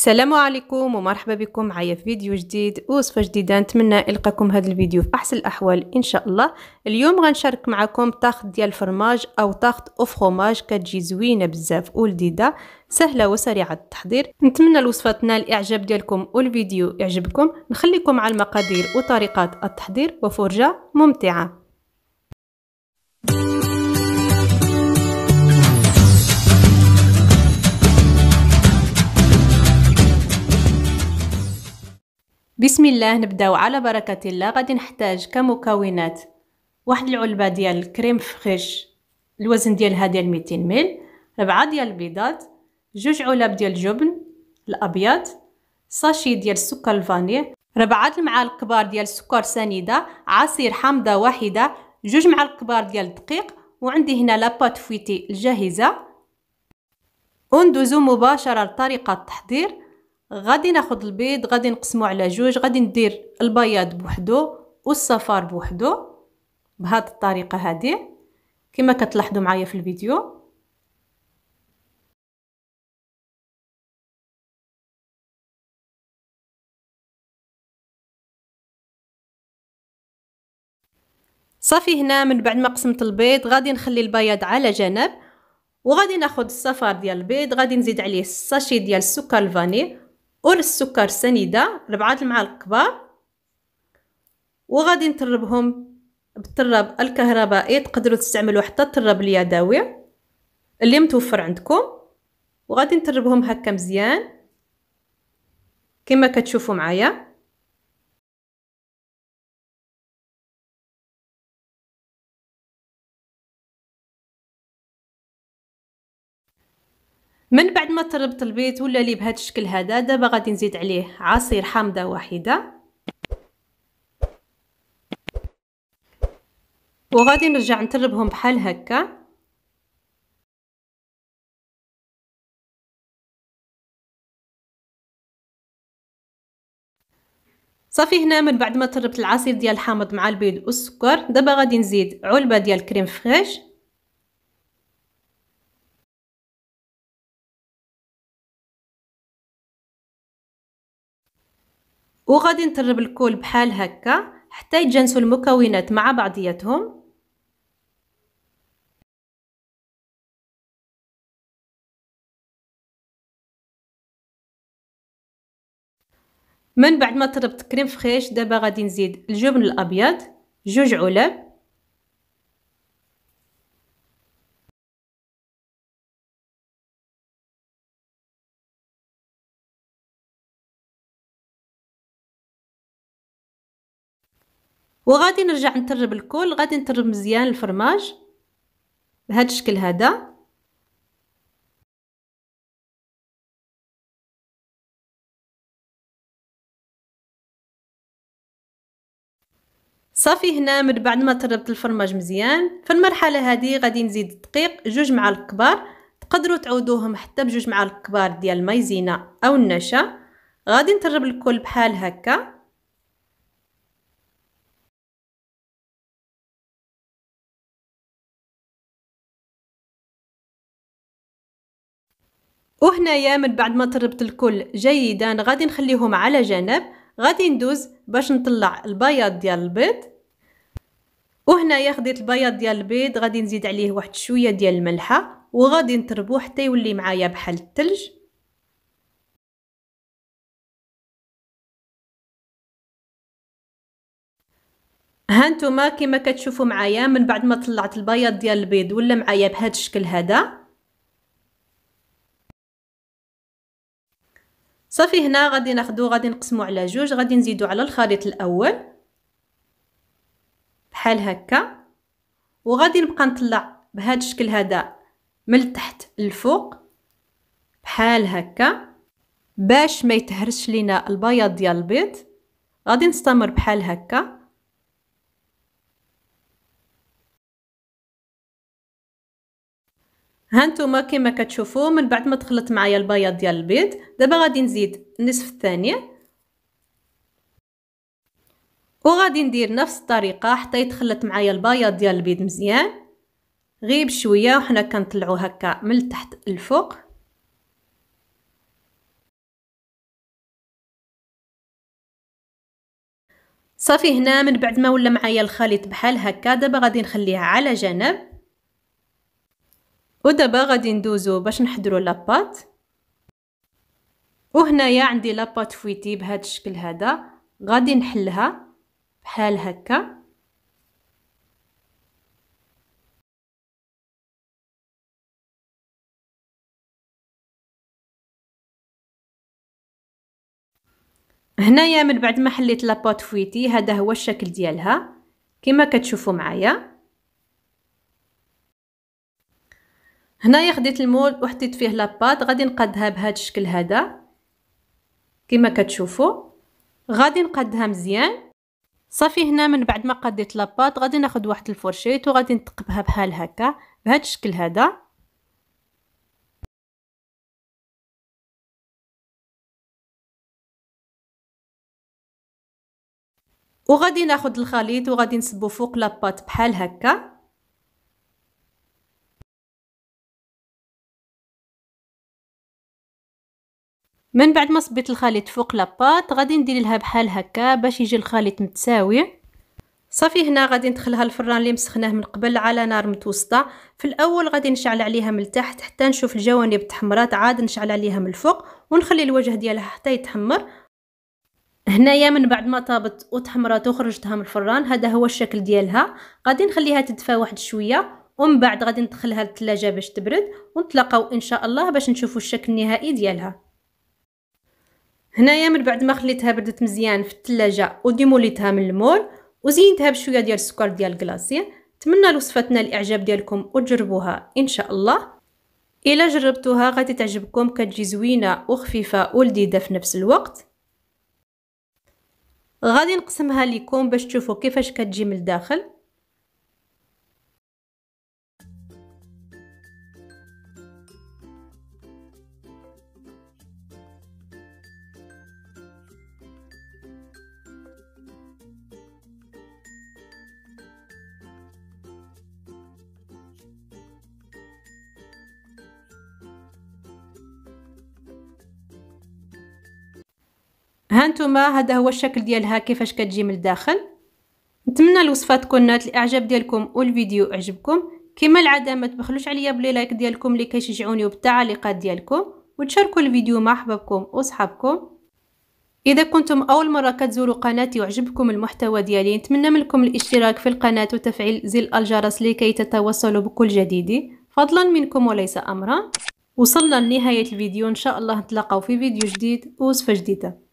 السلام عليكم ومرحبا بكم معايا في فيديو جديد وصفة جديدة نتمنى يلقاكم هذا الفيديو في أحسن الأحوال إن شاء الله اليوم غنشارك معكم طاخت ديال الفرماج أو طاخت أو فروماج كتجي زوينة بزاف ولذيذة سهلة وسريعة التحضير نتمنى الوصفة تنال الإعجاب ديالكم والفيديو يعجبكم نخليكم على المقادير وطريقات التحضير وفرجة ممتعة بسم الله نبداو على بركة الله غادي نحتاج كمكونات واحد العلبة ديال الكريم فخيش الوزن ديالها ديال 200 ميل ربعة ديال البيضات جوج علب ديال الجبن الأبيض ساشي ديال السكر الفاني ربعة المعالق كبار ديال السكر سنيدة عصير حامضة واحدة جوج معالق كبار ديال الدقيق وعندي هنا لاباط فويتي الجاهزة وندوزو مباشرة لطريقة التحضير غادي ناخذ البيض غادي نقسمه على جوج غادي ندير البياض بوحدو والصفار بوحدو بهاد الطريقه هذه كما كتلاحظوا معايا في الفيديو صافي هنا من بعد ما قسمت البيض غادي نخلي البياض على جنب وغادي ناخذ الصفار ديال البيض غادي نزيد عليه الساشي ديال السكر الفاني قرص السكر سنيدة ربعة المعالق كبار وغادي نطربهم بالطراب الكهربائي إيه تقدروا تستعملوا حتى الطراب اليدوي اللي متوفر عندكم وغادي نطربهم هكا مزيان كما كتشوفوا معايا من بعد ما طربت البيض ولا لي بهذا الشكل هذا دابا غادي نزيد عليه عصير حامضه واحده وغادي نرجع نتربهم بحال هكا صافي هنا من بعد ما طربت العصير ديال الحامض مع البيض والسكر دابا غادي نزيد علبه ديال كريم فريش وغادي نطرب الكل بحال هكا حتى يتجانسوا المكونات مع بعضياتهم من بعد ما طربت كريم فخيش دابا غادي نزيد الجبن الابيض جوج علب وغادي نرجع نترب الكل غادي نترب مزيان الفرماج بهذا الشكل هذا صافي هنا من بعد ما تربت الفرماج مزيان في المرحله هذه غادي نزيد الدقيق جوج معالق كبار تقدروا تعودوهم حتى بجوج معالق كبار ديال المايزينا او النشا غادي نترب الكل بحال هكا يا من بعد ما طربت الكل جيدا غادي نخليهم على جنب غادي ندوز باش نطلع البياض ديال البيض يا خديت البياض ديال البيض غادي نزيد عليه واحد شويه ديال الملحه وغادي نطربو حتى يولي معايا بحال الثلج هانتوما كما كتشوفوا معايا من بعد ما طلعت البياض ديال البيض ولا معايا بهذا الشكل هذا صافي هنا غادي ناخدو غادي نقسمو على جوج غادي نزيدو على الخليط الاول بحال هكا وغادي نبقى نطلع بهذا الشكل هذا من التحت للفوق بحال هكا باش ما يتهرش لينا البياض ديال البيض غادي نستمر بحال هكا هانتوما كما كتشوفوا من بعد ما تخلط معايا البياض ديال البيض دابا غادي نزيد النصف الثاني وغادي ندير نفس الطريقه حتى يتخلط معايا البياض ديال البيض مزيان غيب بشويه وحنا كنطلعو هكا من التحت الفوق صافي هنا من بعد ما ولا معايا الخليط بحال هكا دابا غادي نخليها على جنب ودابا غادي ندوزو باش نحضرو لاباط وهنايا عندي لاباط فويتي بهذا الشكل هذا غادي نحلها بحال هكا هنايا من بعد ما حليت لاباط فويتي هذا هو الشكل ديالها كما كتشوفوا معايا هنايا خديت المول وحطيت فيه لاباط غادي نقادها بهذا الشكل هذا كما كتشوفوا غادي نقادها مزيان صافي هنا من بعد ما قديت لاباط غادي ناخد واحد الفرشيت وغادي نتقبها بحال هكا بهذا الشكل هذا وغادي ناخد الخليط وغادي نصبو فوق لاباط بحال هكا من بعد ما صبيت الخليط فوق لاباط غادي ندير لها بحال هكا باش يجي الخليط متساوي صافي هنا غادي ندخلها الفران اللي مسخناه من قبل على نار متوسطه في الاول غادي نشعل عليها من التحت حتى نشوف الجوانب تحمرات عاد نشعل عليها من الفوق ونخلي الوجه ديالها حتى يتحمر هنايا من بعد ما طابت وتحمرات وخرجتها من الفران هذا هو الشكل ديالها غادي نخليها تدفى واحد شويه ومن بعد غادي ندخلها للثلاجه باش تبرد ونتلاقاو ان شاء الله باش نشوفوا الشكل النهائي ديالها هنايا من بعد ما خليتها بردت مزيان في الثلاجه وديموليتها من المول وزينتها بشويه ديال السكر ديال الكلاصي نتمنى الوصفه تنال الاعجاب ديالكم وتجربوها ان شاء الله الا جربتوها غادي تعجبكم كتجي زوينه وخفيفه ولذيذه في نفس الوقت غادي نقسمها لكم باش تشوفوا كيفاش كتجي من الداخل هانتوما هذا هو الشكل ديالها كيفاش كتجي من الداخل نتمنى الوصفه تكون نالت الاعجاب ديالكم والفيديو عجبكم كما العاده ما تبخلوش عليا بلي لايك ديالكم اللي كيشجعوني وبالتعليقات ديالكم وتشاركوا الفيديو مع احبابكم وصحابكم اذا كنتم اول مره كتزوروا قناتي وعجبكم المحتوى ديالي نتمنى منكم الاشتراك في القناه وتفعيل زر الجرس لكي تتوصلوا بكل جديد فضلا منكم وليس امرا وصلنا لنهايه الفيديو ان شاء الله نتلاقاو في فيديو جديد ووصفه جديده